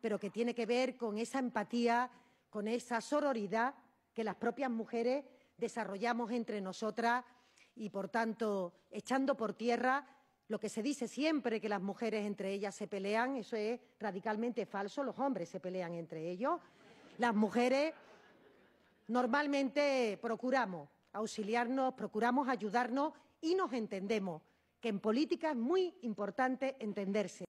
pero que tiene que ver con esa empatía, con esa sororidad que las propias mujeres desarrollamos entre nosotras y, por tanto, echando por tierra lo que se dice siempre que las mujeres entre ellas se pelean, eso es radicalmente falso, los hombres se pelean entre ellos. Las mujeres normalmente procuramos auxiliarnos, procuramos ayudarnos y nos entendemos, que en política es muy importante entenderse.